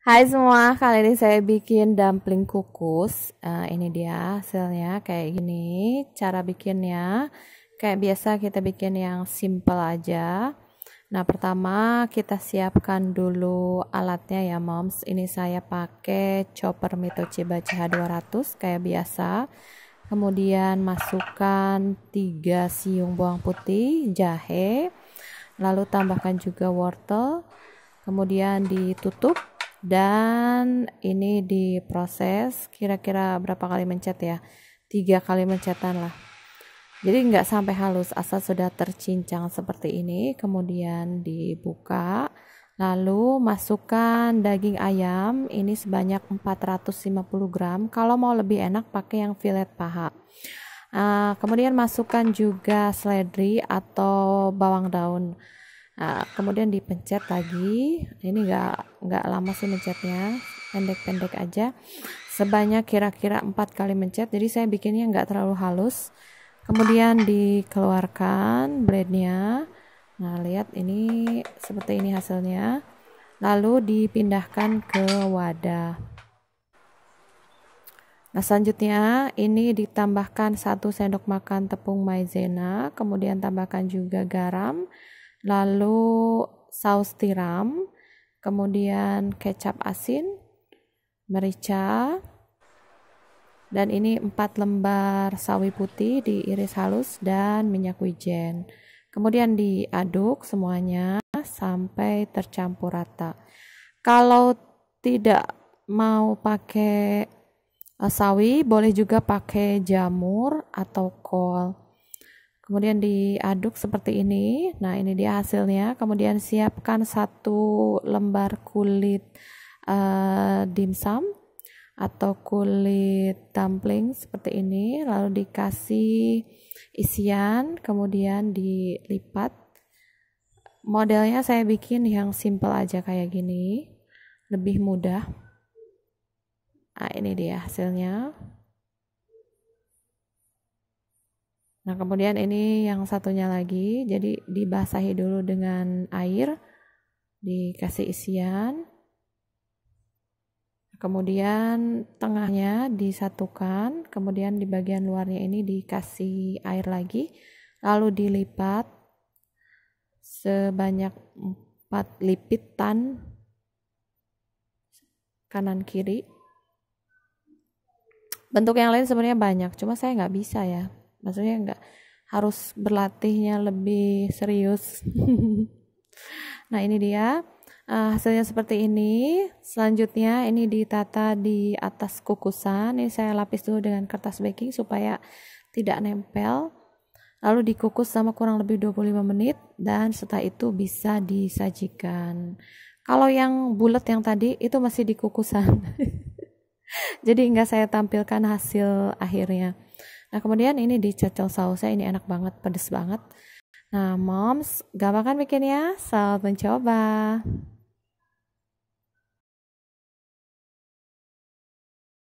Hai semua, kali ini saya bikin dumpling kukus. Uh, ini dia hasilnya kayak gini. Cara bikinnya kayak biasa kita bikin yang simple aja. Nah, pertama kita siapkan dulu alatnya ya, moms. Ini saya pakai chopper Mitochiba CH200 kayak biasa. Kemudian masukkan 3 siung bawang putih, jahe, lalu tambahkan juga wortel. Kemudian ditutup dan ini diproses kira-kira berapa kali mencet ya tiga kali mencetan lah jadi nggak sampai halus asal sudah tercincang seperti ini kemudian dibuka lalu masukkan daging ayam ini sebanyak 450 gram kalau mau lebih enak pakai yang fillet paha Uh, kemudian masukkan juga seledri atau bawang daun Nah, kemudian dipencet lagi. Ini nggak nggak lama sih mencetnya, pendek-pendek aja. Sebanyak kira-kira 4 kali mencet. Jadi saya bikinnya nggak terlalu halus. Kemudian dikeluarkan blade-nya. Nah, lihat ini seperti ini hasilnya. Lalu dipindahkan ke wadah. Nah, selanjutnya ini ditambahkan 1 sendok makan tepung maizena, kemudian tambahkan juga garam lalu saus tiram, kemudian kecap asin, merica, dan ini 4 lembar sawi putih diiris halus dan minyak wijen. Kemudian diaduk semuanya sampai tercampur rata. Kalau tidak mau pakai eh, sawi, boleh juga pakai jamur atau kol kemudian diaduk seperti ini nah ini dia hasilnya kemudian siapkan satu lembar kulit uh, eh, dimsum atau kulit dumpling seperti ini lalu dikasih isian kemudian dilipat modelnya saya bikin yang simple aja kayak gini lebih mudah nah ini dia hasilnya Nah, kemudian ini yang satunya lagi, jadi dibasahi dulu dengan air, dikasih isian. Kemudian tengahnya disatukan, kemudian di bagian luarnya ini dikasih air lagi, lalu dilipat sebanyak 4 lipitan kanan kiri. Bentuk yang lain sebenarnya banyak, cuma saya nggak bisa ya maksudnya nggak harus berlatihnya lebih serius nah ini dia uh, hasilnya seperti ini selanjutnya ini ditata di atas kukusan ini saya lapis dulu dengan kertas baking supaya tidak nempel lalu dikukus sama kurang lebih 25 menit dan setelah itu bisa disajikan kalau yang bulat yang tadi itu masih dikukusan jadi nggak saya tampilkan hasil akhirnya Nah kemudian ini dicocol sausnya, ini enak banget, pedes banget. Nah moms, gampang kan bikinnya? Selamat mencoba.